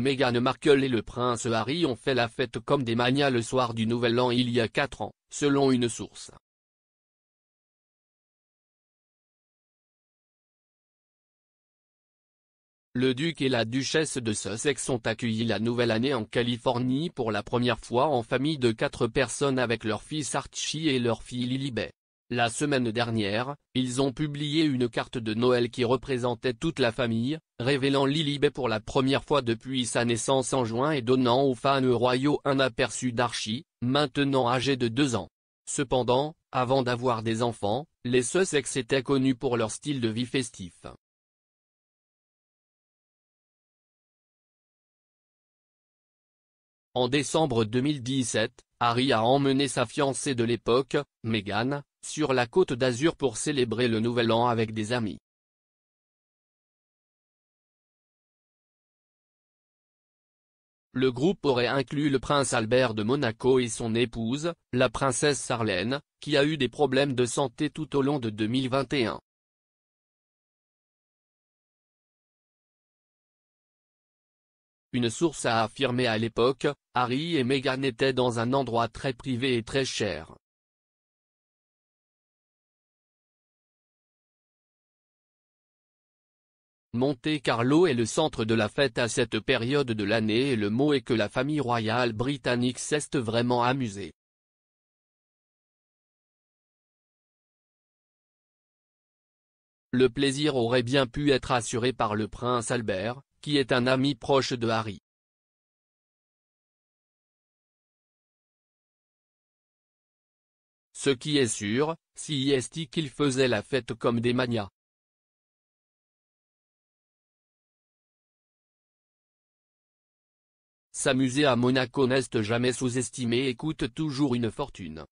Meghan Markle et le prince Harry ont fait la fête comme des manias le soir du Nouvel An il y a quatre ans, selon une source. Le duc et la duchesse de Sussex ont accueilli la nouvelle année en Californie pour la première fois en famille de quatre personnes avec leur fils Archie et leur fille Lilibet. La semaine dernière, ils ont publié une carte de Noël qui représentait toute la famille, révélant Lilibet pour la première fois depuis sa naissance en juin et donnant aux fans royaux un aperçu d'Archie, maintenant âgé de deux ans. Cependant, avant d'avoir des enfants, les Sussex étaient connus pour leur style de vie festif. En décembre 2017, Harry a emmené sa fiancée de l'époque, Meghan, sur la côte d'Azur pour célébrer le nouvel an avec des amis. Le groupe aurait inclus le prince Albert de Monaco et son épouse, la princesse Sarlène, qui a eu des problèmes de santé tout au long de 2021. Une source a affirmé à l'époque, Harry et Meghan étaient dans un endroit très privé et très cher. Monte-Carlo est le centre de la fête à cette période de l'année et le mot est que la famille royale britannique s'est vraiment amusée. Le plaisir aurait bien pu être assuré par le prince Albert, qui est un ami proche de Harry. Ce qui est sûr, si est qu'il faisait la fête comme des manias. S'amuser à Monaco n'est jamais sous-estimé et coûte toujours une fortune.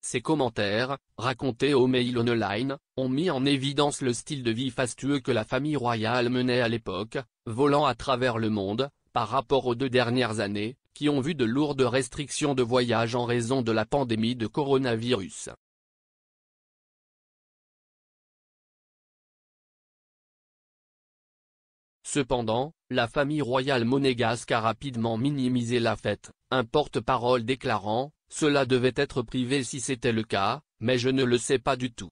Ces commentaires, racontés au Mail Online, ont mis en évidence le style de vie fastueux que la famille royale menait à l'époque, volant à travers le monde, par rapport aux deux dernières années, qui ont vu de lourdes restrictions de voyage en raison de la pandémie de coronavirus. Cependant, la famille royale monégasque a rapidement minimisé la fête, un porte-parole déclarant, cela devait être privé si c'était le cas, mais je ne le sais pas du tout.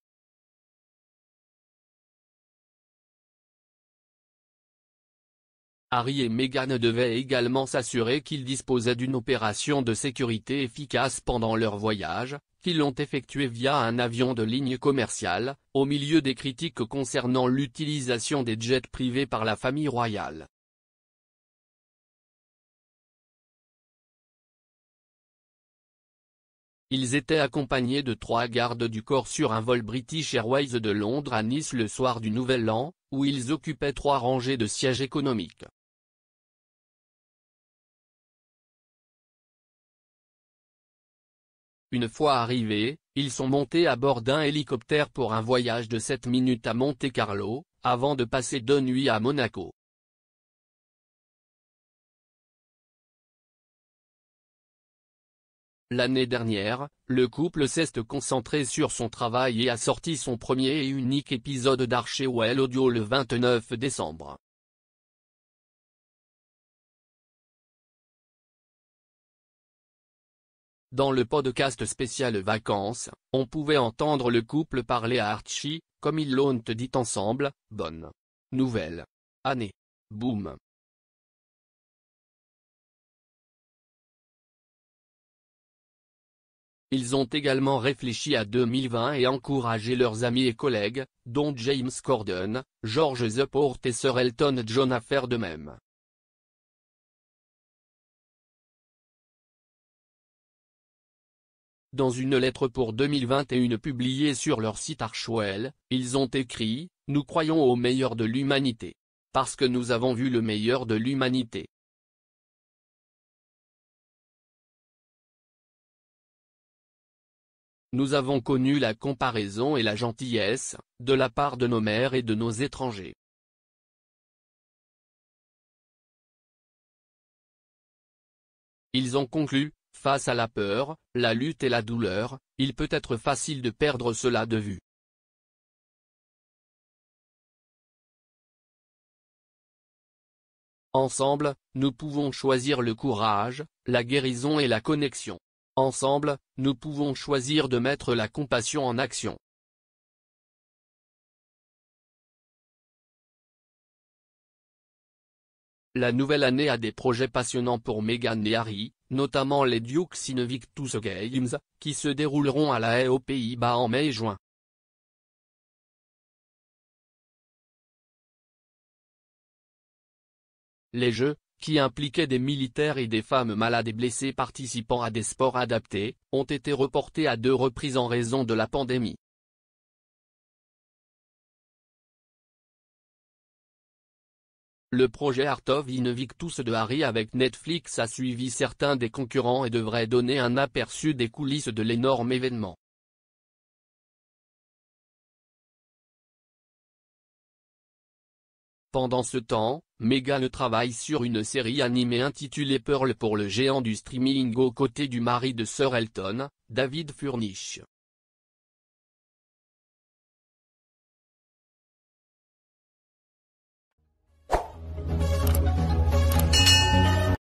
Harry et Meghan devaient également s'assurer qu'ils disposaient d'une opération de sécurité efficace pendant leur voyage, qui l'ont effectué via un avion de ligne commerciale, au milieu des critiques concernant l'utilisation des jets privés par la famille royale. Ils étaient accompagnés de trois gardes du corps sur un vol British Airways de Londres à Nice le soir du Nouvel An, où ils occupaient trois rangées de sièges économiques. Une fois arrivés, ils sont montés à bord d'un hélicoptère pour un voyage de 7 minutes à Monte-Carlo, avant de passer deux nuits à Monaco. L'année dernière, le couple s'est concentré sur son travail et a sorti son premier et unique épisode d'Archewell Audio le 29 décembre. Dans le podcast spécial Vacances, on pouvait entendre le couple parler à Archie, comme ils l'ont dit ensemble, bonne nouvelle année. Boum. Ils ont également réfléchi à 2020 et encouragé leurs amis et collègues, dont James Corden, George zupport et Sir Elton John à faire de même. Dans une lettre pour 2021 publiée sur leur site Archwell, ils ont écrit « Nous croyons au meilleur de l'humanité. Parce que nous avons vu le meilleur de l'humanité. » Nous avons connu la comparaison et la gentillesse, de la part de nos mères et de nos étrangers. Ils ont conclu, Face à la peur, la lutte et la douleur, il peut être facile de perdre cela de vue. Ensemble, nous pouvons choisir le courage, la guérison et la connexion. Ensemble, nous pouvons choisir de mettre la compassion en action. La nouvelle année a des projets passionnants pour Meghan et Harry, notamment les Dukes Invictus Games, qui se dérouleront à La haie aux Pays-Bas en mai et juin. Les Jeux, qui impliquaient des militaires et des femmes malades et blessées participant à des sports adaptés, ont été reportés à deux reprises en raison de la pandémie. Le projet Art of Invictus de Harry avec Netflix a suivi certains des concurrents et devrait donner un aperçu des coulisses de l'énorme événement. Pendant ce temps, Megan travaille sur une série animée intitulée Pearl pour le géant du streaming aux côtés du mari de Sir Elton, David Furnish.